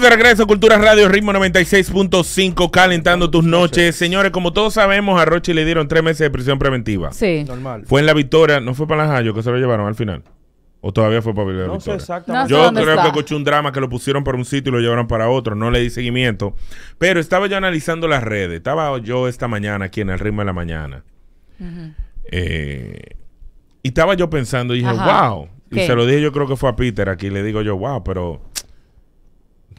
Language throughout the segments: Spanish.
de regreso, Cultura Radio, ritmo 96.5, calentando tus noches. Señores, como todos sabemos, a Rochi le dieron tres meses de prisión preventiva. Sí. Normal. Fue en la Victoria, no fue para las Jayo que se lo llevaron al final. ¿O todavía fue para Villa No sé exactamente. Yo creo que escuché un drama que lo pusieron para un sitio y lo llevaron para otro. No le di seguimiento. Pero estaba yo analizando las redes. Estaba yo esta mañana aquí en el ritmo de la mañana. Eh, y estaba yo pensando, y dije, wow. Y se lo dije, yo creo que fue a Peter aquí. Le digo yo, wow, pero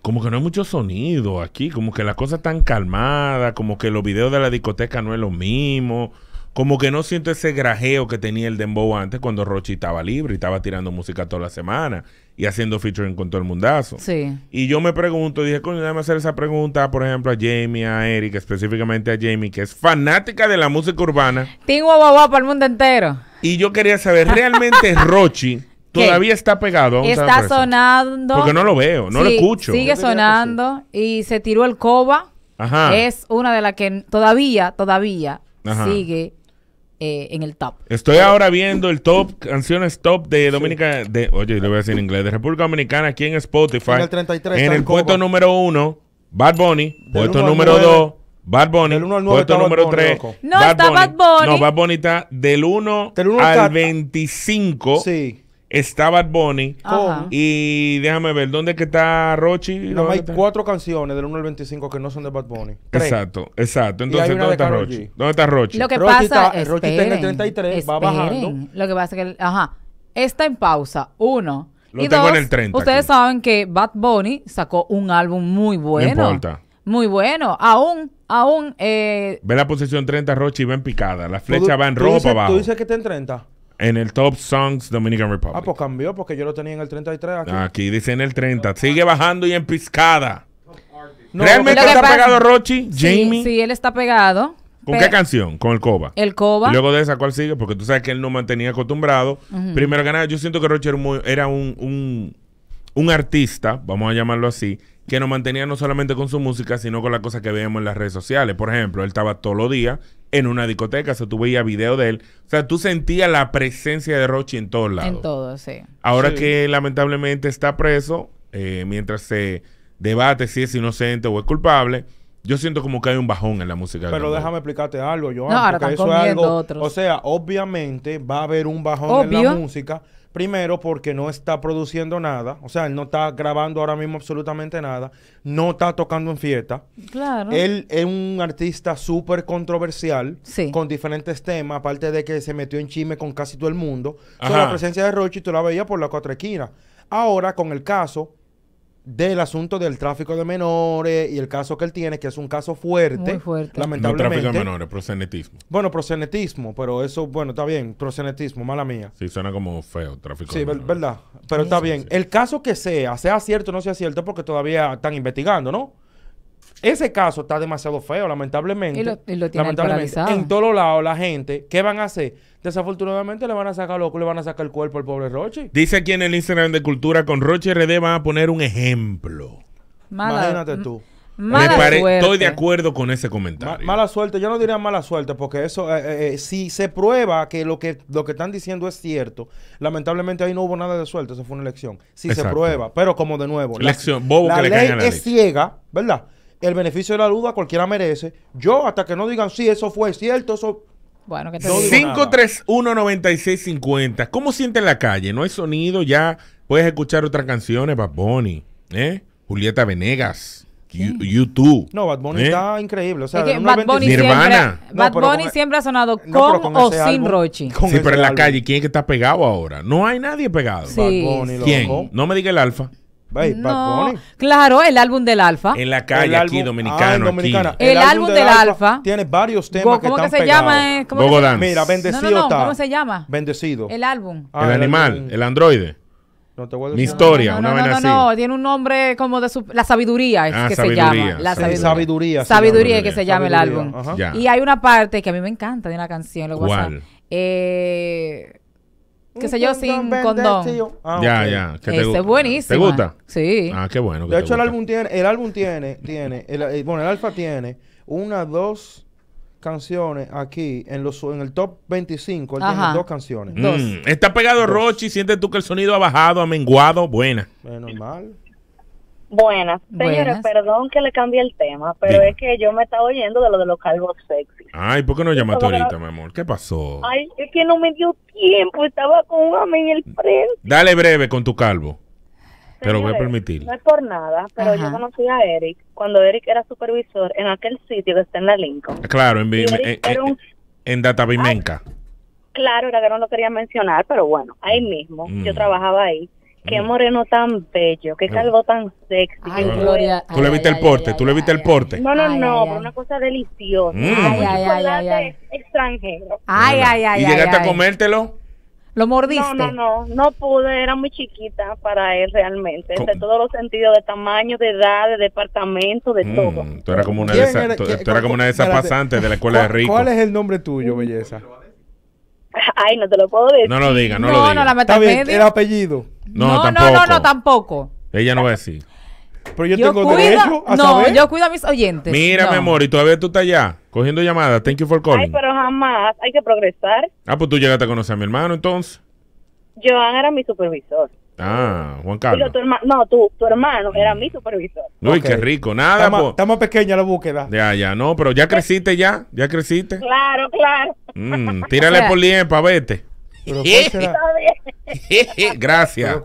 como que no hay mucho sonido aquí, como que las cosas están calmadas, como que los videos de la discoteca no es lo mismo, como que no siento ese grajeo que tenía el Dembow antes cuando Rochi estaba libre y estaba tirando música toda la semana y haciendo featuring con todo el mundazo. Sí. Y yo me pregunto, dije, coño, a hacer esa pregunta, por ejemplo, a Jamie, a Eric, específicamente a Jamie, que es fanática de la música urbana. Tengo guau para el mundo entero. Y yo quería saber, ¿realmente Rochi Todavía está pegado. está sonando. Porque no lo veo, no lo escucho. Sigue sonando y se tiró el coba. Ajá. Es una de las que todavía, todavía sigue eh, en el top. Estoy ahora viendo el top, canciones top de Dominica, oye, le voy a decir en inglés, de República Dominicana aquí en Spotify. En el 33. En el puesto número uno, Bad Bunny. puesto número dos. Bad Bunny. Del 1 al 9 puesto número 3. No, está Bad Bunny. No, Bad Bunny está del 1, al 25. Sí está Bad Bunny. Y déjame ver, ¿dónde que está Rochi? No, hay cuatro canciones del 1 al 25 que no son de Bad Bunny. Exacto, exacto. Entonces, ¿dónde está Rochi? ¿Dónde está Rochi? Lo que pasa es que Rochi está en el 33, esperen. va bajando. Lo que pasa es que, ajá, está en pausa. Uno. Lo tengo en el 30. Ustedes saben que Bad Bunny sacó un álbum muy bueno. No importa. Muy bueno. Aún, aún. Eh, ve la posición 30, Rochi, en picada. La flecha va en rojo para abajo. ¿Tú dices que está en 30? En el Top Songs Dominican ah, Republic. Ah, pues cambió porque yo lo tenía en el 33 aquí. Aquí dice en el 30. Sigue bajando y en piscada. ¿Realmente está pegado Rochi? Jamie. Sí, él está pegado. ¿Con qué canción? Con el Coba. El Coba. luego de esa, ¿cuál sigue? Porque tú sabes que él no mantenía acostumbrado. Primero que nada, yo siento que Rochi era, un artista, vamos a llamarlo así, que nos mantenía no solamente con su música, sino con las cosas que vemos en las redes sociales. Por ejemplo, él estaba todos los días en una discoteca, o sea, tú veías video de él. O sea, tú sentías la presencia de Rochi en todos lados. En todo, sí. Ahora que lamentablemente está preso, eh, mientras se debate si es inocente o es culpable, yo siento como que hay un bajón en la música. Pero déjame explicarte algo, Joan, no, porque eso es algo, O sea, obviamente va a haber un bajón en la música. Primero, porque no está produciendo nada. O sea, él no está grabando ahora mismo absolutamente nada. No está tocando en fiesta. Claro. Él es un artista súper controversial. Sí. Con diferentes temas. Aparte de que se metió en chisme con casi todo el mundo. Con la presencia de Rochi tú la veías por la cuatro esquinas. Ahora, con el caso, del asunto del tráfico de menores y el caso que él tiene, que es un caso fuerte. Muy Lamentablemente. No tráfico de menores, prosenetismo. Bueno, prosenetismo, pero eso, bueno, está bien, prosenetismo, mala mía. Sí, suena como feo, tráfico de menores. Sí, verdad. Pero está bien. El caso que sea, sea cierto o no sea cierto, porque todavía están investigando, ¿no? Ese caso está demasiado feo, lamentablemente. Y lo, tienen En todos lados, la gente, ¿qué van a hacer? Desafortunadamente le van a sacar loco, le van a sacar el cuerpo al pobre Roche. Dice aquí en el Instagram de Cultura, con Roche RD van a poner un ejemplo. Imagínate tú. Me Estoy de acuerdo con ese comentario. mala suerte, yo no diría mala suerte, porque eso, eh, eh, eh, si se prueba que lo, que lo que están diciendo es cierto, lamentablemente ahí no hubo nada de suerte, eso fue una elección. Si se prueba, pero como de nuevo, Elección, la, bobo que ley la es ciega, ¿verdad? el beneficio de la duda cualquiera merece. Yo, hasta que no digan sí, eso fue cierto, eso. Bueno, que te 5319650. ¿Cómo sientes la calle? No hay sonido, ya puedes escuchar otras canciones, Bad Bunny, ¿eh? Julieta Venegas. YouTube. No, Bad Bunny ¿eh? está increíble. O sea, es que Bad Bunny, e- Siempre, ha sonado con, o sin Rochi. sí, pero en la calle, ¿quién es que está pegado ahora? No hay nadie pegado. ¿Quién? No me diga el alfa no, claro, el álbum del Alfa. En la calle, aquí, dominicano. Ah, el, álbum del, Alfa, Tiene varios temas que ¿cómo están que se llama? Eh? ¿Cómo Mira, Bendecido no, no, no, ¿Cómo se llama? Bendecido. El álbum. Ah, el, animal, el androide. No te voy a Mi historia, una vez No, no, tiene un nombre como de su... La sabiduría es ah, que se llama. La sí. sabiduría. Sabiduría. es que se llama el álbum. Y hay una parte que a mí me encanta de una canción. ¿Cuál? Eh que se yo, sin condón. Ah, ya, ya. Que es buenísimo. ¿Te gusta? Sí. Ah, qué bueno. de hecho, el álbum tiene, el álbum tiene, tiene, eh, bueno, el alfa tiene una, dos canciones aquí en los en el top 25 tiene dos canciones mm, está pegado dos. Rochi sientes tú que el sonido ha bajado ha menguado buena normal Buenas. Señores, perdón que le cambie el tema, pero es que yo me estaba oyendo de lo de los calvos sexy. Ay, ¿por qué no llamaste ahorita, mi amor? ¿Qué pasó? Ay, es que no me dio tiempo, estaba con un amigo en el frente. Dale breve con tu calvo. Pero voy a permitir. No es por nada, pero yo conocí a Eric cuando Eric era supervisor en aquel sitio que está en la Lincoln. Claro, en, Data claro, era que no lo quería mencionar, pero bueno, ahí mismo, yo mm. trabajaba ahí. Qué moreno tan bello, qué calvo tan sexy. Ay, Gloria. Tú le viste el porte, tú le viste el porte. No, no, no, por una cosa deliciosa. Mm. Ay, ay, ay, ay, extranjero. Ay, ay, ay. ¿Y llegaste a comértelo? ¿Lo mordiste? No, no, no, no pude, era muy chiquita para él realmente, de todos los sentidos, de tamaño, de edad, de departamento, de mm, todo. Tú eras como una de esas, pasantes de la escuela de Rico. ¿Cuál es el nombre tuyo, belleza? Ay, no te lo puedo decir. No lo diga, no, lo diga. No, no la metas medio. el apellido. No, no, no, no, tampoco. Ella no va a decir. Pero yo, tengo cuido, derecho a no, yo cuido a mis oyentes. Mira, mi amor, y todavía tú estás allá cogiendo llamadas. Thank you for calling. Ay, pero jamás. Hay que progresar. Ah, pues tú llegaste a conocer a mi hermano, entonces. Joan era mi supervisor. Ah, Juan Carlos. no, tu hermano era mi supervisor. Uy, qué rico, nada. Está pues. estamos pequeña la búsqueda. Ya, ya, no, pero ya pues creciste ya, ya creciste. Claro, claro. Mm, tírale por liempa, vete. Gracias.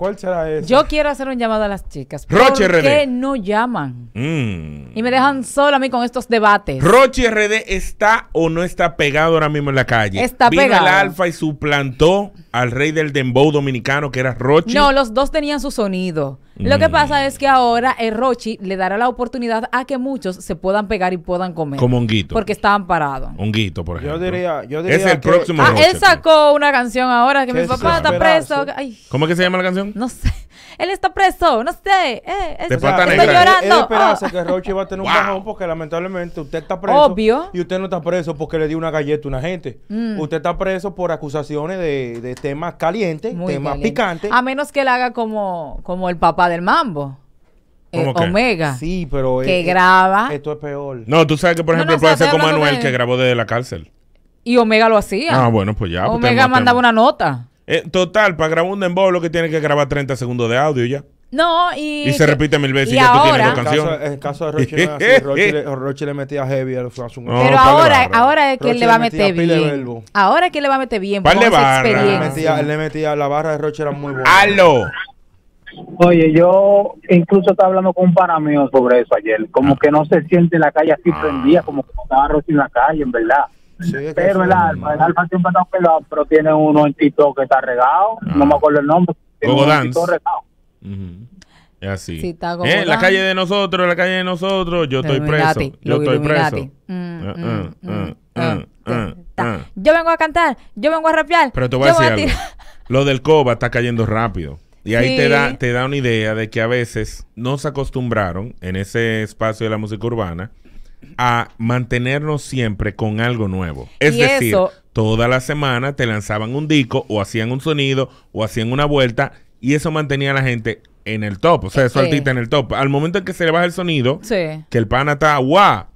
Yo quiero hacer un llamado a las chicas. Roche RD. no llaman? Mm. Y me dejan sola a mí con estos debates. Roche RD está o no está pegado ahora mismo en la calle. Está Vino pegado. el Alfa y suplantó al rey del dembow dominicano que era Rochi. No, los dos tenían su sonido. Lo que mm. pasa es que ahora el eh, Rochi le dará la oportunidad a que muchos se puedan pegar y puedan comer. Como honguito. Porque estaban parados. Honguito, por ejemplo. Yo diría, yo diría Es el próximo ah, Él sacó una canción ahora que mi papá está preso ¿Cómo es que se llama la canción? No sé. Él está preso, no sé. Eh, de pata negra. llorando. Eh, ah. que Roche iba a tener un cajón porque lamentablemente usted está preso. Obvio. Y usted no está preso porque le dio una galleta a una gente. Mm. Usted está preso por acusaciones de, temas calientes, temas picantes. A menos que él haga como, como el papá del mambo. Omega. Sí, pero. Que eh, eh, graba. Esto es peor. No, tú sabes que, por ejemplo, puede ser como Manuel que grabó desde la cárcel. Y Omega lo hacía. Ah, bueno, pues ya. Omega mandaba una nota. Eh, total, para grabar un dembow lo que tiene que grabar 30 segundos de audio ya. No, y. Y se repite mil veces y, ya ahora, tú tienes dos En el caso de Roche, Roche le, metía heavy a pero ahora, ahora es que él le va a meter bien. Ahora es que él le va a meter bien. de Él, metía, él le metía, la barra de Roche era muy buena. ¡Halo! Oye, yo incluso estaba hablando con un pana mío sobre eso ayer. Como ah. que no se siente en la calle así prendida, como que no estaba Roche en la calle, en verdad pero el Alfa, el Alfa siempre está pelado, pero tiene uno en TikTok que está regado. Ah. No me acuerdo el nombre. Gogo Dance. Así. En eh, la calle de nosotros, la calle de nosotros. Yo estoy preso. Yo estoy preso. Yo vengo a cantar, yo vengo a rapear. Pero te voy a decir algo. Lo del coba está cayendo rápido. Y ahí te, da, te da una idea de que a veces no se acostumbraron en ese espacio de la música urbana a mantenernos siempre con algo nuevo. Es decir, toda la semana te lanzaban un disco o hacían un sonido o hacían una vuelta y eso mantenía a la gente en el top, o sea, Su en el top. Al momento en que se le baja el sonido, que el pana está guau,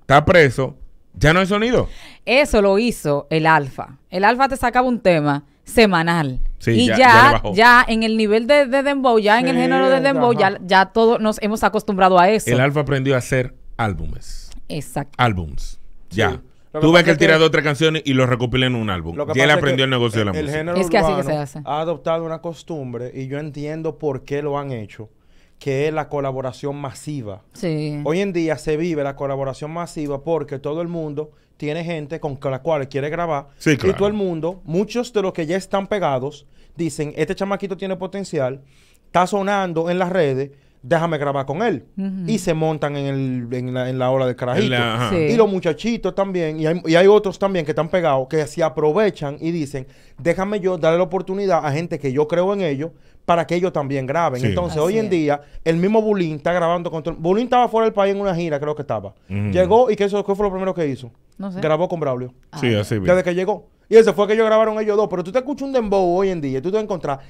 está preso, ya no hay sonido. Eso lo hizo el alfa. El alfa te sacaba un tema semanal. y ya, ya, en el nivel de, de Dembow, ya en el género de Dembow, ya, ya todos nos hemos acostumbrado a eso. El alfa aprendió a hacer álbumes. Exacto. Álbums. Ya. Tuve que él tira dos o tres canciones y lo recopila en un álbum. y él aprendió el negocio de la el Género es que así se hace. Ha adoptado una costumbre y yo entiendo por qué lo han hecho, que es la colaboración masiva. Sí. Hoy en día se vive la colaboración masiva porque todo el mundo tiene gente con la cual quiere grabar. Sí, claro. Y todo el mundo, muchos de los que ya están pegados, dicen, este chamaquito tiene potencial, está sonando en las redes, déjame grabar con él. Y se montan en, en, la, en la ola del carajito. Y los muchachitos también, y hay, otros también que están pegados, que se aprovechan y dicen, déjame yo darle la oportunidad a gente que yo creo en ellos para que ellos también graben. Entonces, hoy en día, el mismo Bulín está grabando con... Bulín estaba fuera del país en una gira, creo que estaba. Llegó y ¿qué, eso, fue lo primero que hizo? No sé. Grabó con Braulio. Ah. sí, así bien. Desde que llegó. Y ese fue que ellos grabaron ellos dos. Pero tú te escuchas un dembow hoy en día, tú te encontrar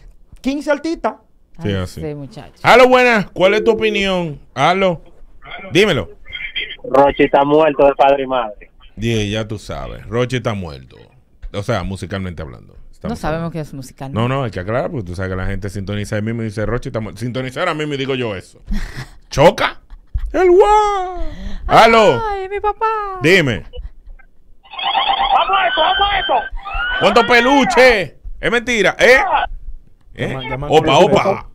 15 artistas Sí, así. Sí, muchacho. Aló, buenas. ¿Cuál es tu opinión? Aló. Dímelo. Roche está muerto de padre y madre. y ya tú sabes. Roche está muerto. O sea, musicalmente hablando. no sabemos qué es musical. No, no, hay que aclarar, porque tú sabes que la gente sintoniza a mí y dice Roche está muerto. Sintonizar a mí me digo yo eso. ¿Choca? ¡El guau! ¡Aló! ¡Ay, mi papá! Dime. ¡Vamos muerto esto, vamos ¿Cuánto peluche? Es mentira, ¿eh? ¿Eh? opa, opa.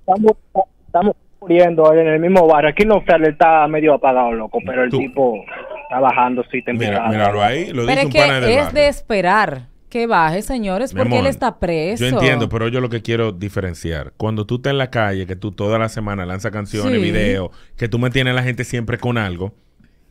Estamos, muriendo muriendo en el mismo bar Aquí no está medio apagado, loco, pero el tipo está bajando sí ahí, lo es que Es de esperar que baje, señores, porque él está preso. Yo entiendo, pero yo lo que quiero diferenciar, cuando tú estás en la calle, que tú toda la semana lanzas canciones, videos, que tú mantienes a la gente siempre con algo,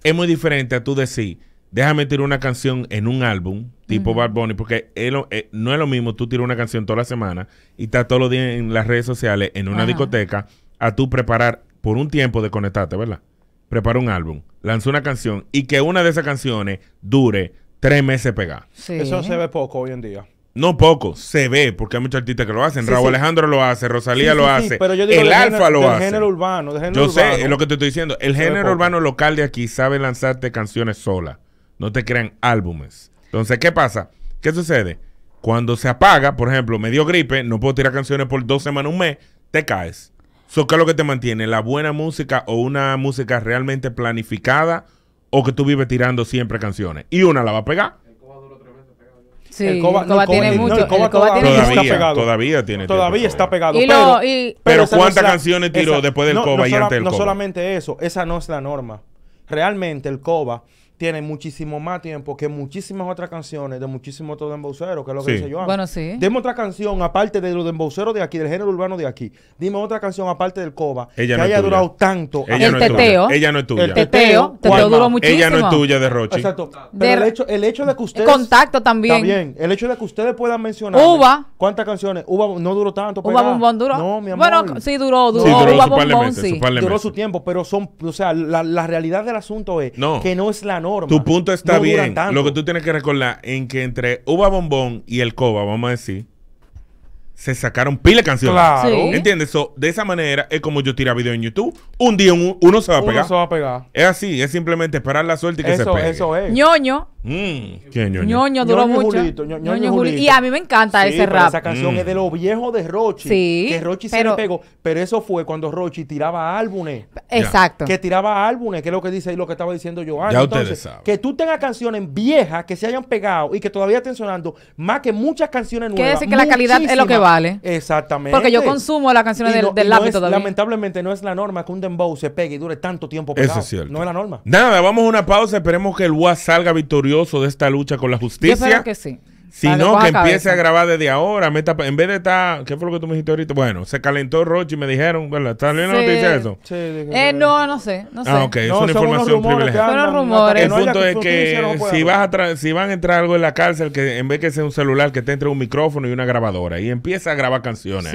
es muy diferente a tú decir déjame tirar una canción en un álbum tipo Bad Bunny, porque eh, no es lo mismo tú tirar una canción toda la semana y estar todos los días en las redes sociales, en una discoteca, a tú preparar por un tiempo de conectarte, ¿verdad? Prepara un álbum, lanza una canción y que una de esas canciones dure tres meses pegada. Eso se ve poco hoy en día. No poco, se ve, porque hay muchos artistas que lo hacen. Raúl Alejandro lo hace, Rosalía lo hace, pero yo el Alfa lo hace. género urbano, Yo sé, es lo que te estoy diciendo. El género urbano local de aquí sabe lanzarte canciones sola no te crean álbumes. Entonces, ¿qué pasa? ¿Qué sucede? Cuando se apaga, por ejemplo, me dio gripe, no puedo tirar canciones por dos semanas, un mes, te caes. ¿Qué es lo que te mantiene? ¿La buena música o una música realmente planificada o que tú vives tirando siempre canciones? Y una la va a pegar. Sí, el Coba, el Coba tiene mucho. el Coba, tiene todavía, está Todavía tiene Todavía está pegado. pero, ¿cuántas canciones tiró después del Coba y antes del Coba? No solamente eso, esa no es la norma. Realmente el Coba tiene muchísimo más tiempo que muchísimas otras canciones de muchísimos otros dembauceros, que es lo que dice Joan. Bueno, sí. Dime otra canción aparte de los dembauceros de aquí, del género urbano de aquí. Dime otra canción aparte del Coba que haya durado tanto. Ella el teteo. Ella no es tuya. El teteo. teteo duró muchísimo. Ella no es tuya de Rochi. Exacto. Pero el, hecho, el hecho de que ustedes. contacto también. También. El hecho de que ustedes puedan mencionar. Uva. ¿Cuántas canciones? Uva no duró tanto. Uva Bombón duró. No, mi amor. Bueno, sí duró. Duró, sí, duró Bombón, Duró su tiempo, pero son. O sea, la, la realidad del asunto es que no es la tu punto está bien. Lo que tú tienes que recordar en que entre Uva Bombón y el Coba, vamos a decir, se sacaron pile canciones. ¿Entiendes? de esa manera es como yo tira video en YouTube. Un día uno, se va a pegar. va a pegar. Es así, es simplemente esperar la suerte y que se pegue. Eso es. Ñoño. Mm. ñoño? mucho. Y a mí me encanta ese rap. Esa canción mm. es de los viejos de Rochi. que Rochi se le pegó. Pero eso fue cuando Rochi tiraba álbumes. Exacto. Que tiraba álbumes, que es lo que dice y lo que estaba diciendo yo ah, Que tú tengas canciones viejas que se hayan pegado y que todavía estén sonando, más que muchas canciones nuevas. Quiere decir que la calidad es lo que vale. Exactamente. Porque yo consumo las canciones del, lápiz todavía. Lamentablemente no es la norma que un dembow se pegue y dure tanto tiempo pegado. Eso es cierto. No es la norma. Nada, vamos a una pausa. Esperemos que el WhatsApp salga victorioso de esta lucha con la justicia? sí. Sino que empiece a, grabar desde ahora. en vez de estar. ¿Qué fue lo que tú me dijiste ahorita? Bueno, se calentó Rochi y me dijeron. ¿Está leyendo sí. noticia eso? eh, no, no sé. No ah, sé. Ah, ok, es una información privilegiada. rumores. El punto es que si, vas a si van a entrar algo en la cárcel, que en vez que sea un celular, que te entre un micrófono y una grabadora. Y empieza a grabar canciones.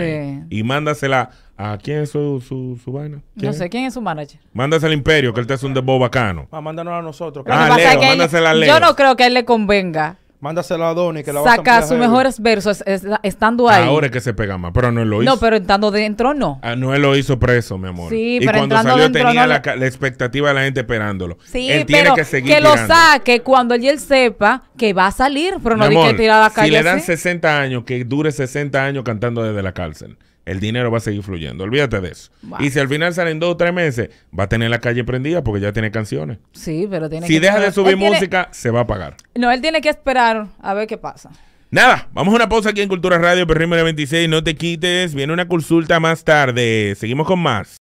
y mándasela. ¿A quién es su, su, su vaina? No sé, ¿quién es su manager? Mándasela al Imperio, que él te hace un debo bacano. Ah, mándanos a nosotros. Ah, Yo no creo que a él le convenga mándaselo a Donnie que la va a Saca sus mejores versos estando ahí. Ahora es que se pega más, pero no lo hizo. No, pero estando dentro no. Ah, no él lo hizo preso, mi amor. Sí, y pero cuando entrando salió dentro, tenía no la, la, expectativa de la gente esperándolo. Sí, pero que lo saque cuando él sepa que va a salir, pero no amor, que a la cárcel Si le dan 60 años, que dure 60 años cantando desde la cárcel el dinero va a seguir fluyendo. Olvídate de eso. Y si al final salen dos o tres meses, va a tener la calle prendida porque ya tiene canciones. Sí, pero tiene si deja de subir música, se va a pagar. No, él tiene que esperar a ver qué pasa. Nada, vamos a una pausa aquí en Cultura Radio, Perrimo 26, no te quites, viene una consulta más tarde. Seguimos con más.